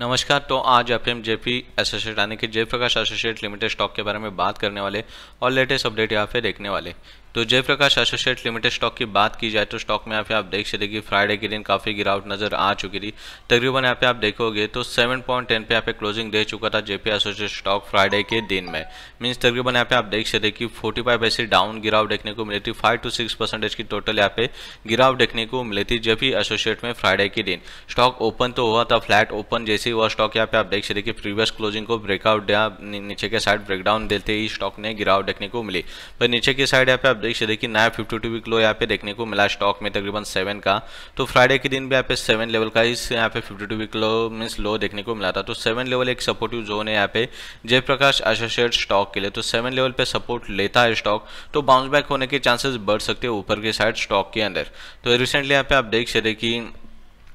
नमस्कार तो आज आप एम जेपी एसोसिएट यानी कि जयप्रकाश एसोसिएट लिमिटेड स्टॉक के बारे में बात करने वाले और लेटेस्ट अपडेट यहाँ पे देखने वाले तो जयप्रकाश एसोसिएट लिमिटेड स्टॉक की बात की जाए तो स्टॉक में यहाँ पे आप देख सकते कि फ्राइडे के दिन काफ़ी गिरावट नजर आ चुकी थी तकरीबन यहाँ पे आप देखोगे तो 7.10 पे यहाँ पे क्लोजिंग दे चुका था जेपी एसोसिएट स्टॉक फ्राइडे के दिन में मीन्स तकरीबन यहाँ पे आप देख सकते कि फोर्टी फाइव ऐसी डाउन गिरावट देखने को मिली थी फाइव टू सिक्स परसेंटेज की टोटल यहाँ पे गिरावट देखने को मिली थी जेपी एसोसिएट में फ्राइडे के दिन स्टॉक ओपन तो हुआ था फ्लैट ओपन जैसे हुआ स्टॉक यहाँ पे आप देख सकते कि प्रीवियस क्लोजिंग को ब्रेकआउट दिया नीचे के साइड ब्रेकडाउन देते ही स्टॉक ने गिरावट देखने को मिली पर नीचे की साइड यहाँ पे आप सापेक्ष देखिए नया फिफ्टी टू वीक लो यहाँ पे देखने को मिला स्टॉक में तकरीबन सेवन का तो फ्राइडे के दिन भी यहाँ पे सेवन लेवल का इस यहाँ पे fifty two week low means low देखने को मिला था तो सेवन लेवल एक सपोर्टिव जोन है यहाँ पे जयप्रकाश एसोसिएट स्टॉक के लिए तो सेवन लेवल पे सपोर्ट लेता है स्टॉक तो बाउंस बैक होने के चांसेस बढ़ सकते हैं ऊपर के साइड स्टॉक के अंदर तो रिसेंटली यहाँ पे आप देख सकते कि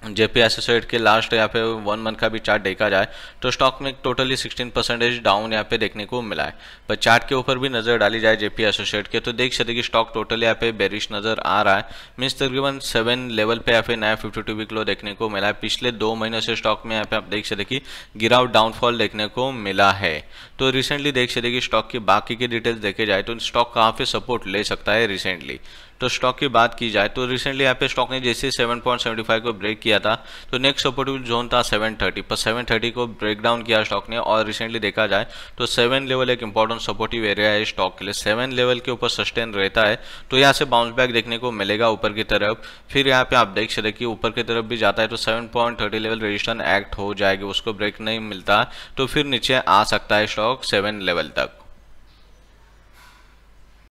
जेपी एसोसिएट के लास्ट यहाँ पे वन मंथ का भी चार्ट देखा जाए तो स्टॉक में टोटली 16 परसेंटेज डाउन यहाँ पे देखने को मिला है पर चार्ट के ऊपर भी नज़र डाली जाए जेपी एसोसिएट के तो देख सकते कि स्टॉक टोटली यहाँ पे बेरिश नज़र आ रहा है मीन्स तकरीबन सेवन लेवल पे यहाँ पे नया फिफ्टी टू वीक लो देखने को मिला है पिछले दो महीनों से स्टॉक में यहाँ पे आप देख सकते कि गिरावट डाउनफॉल देखने को मिला है तो रिसेंटली देख सकते कि स्टॉक की बाकी की डिटेल्स देखे जाए तो स्टॉक कहाँ पे सपोर्ट ले सकता है रिसेंटली तो स्टॉक की बात की जाए तो रिसेंटली यहाँ पे स्टॉक ने जैसे 7.75 को ब्रेक किया था तो नेक्स्ट सपोर्टिव जोन था 730 पर 730 को ब्रेक डाउन किया स्टॉक ने और रिसेंटली देखा जाए तो सेवन लेवल एक इंपॉर्टेंट सपोर्टिव एरिया है स्टॉक के लिए सेवन लेवल के ऊपर सस्टेन रहता है तो यहाँ से बाउंस बैक देखने को मिलेगा ऊपर की तरफ फिर यहाँ पे आप देख सकते कि ऊपर की तरफ भी जाता है तो सेवन लेवल रजिस्टर एक्ट हो जाएगी उसको ब्रेक नहीं मिलता तो फिर नीचे आ सकता है स्टॉक सेवन लेवल तक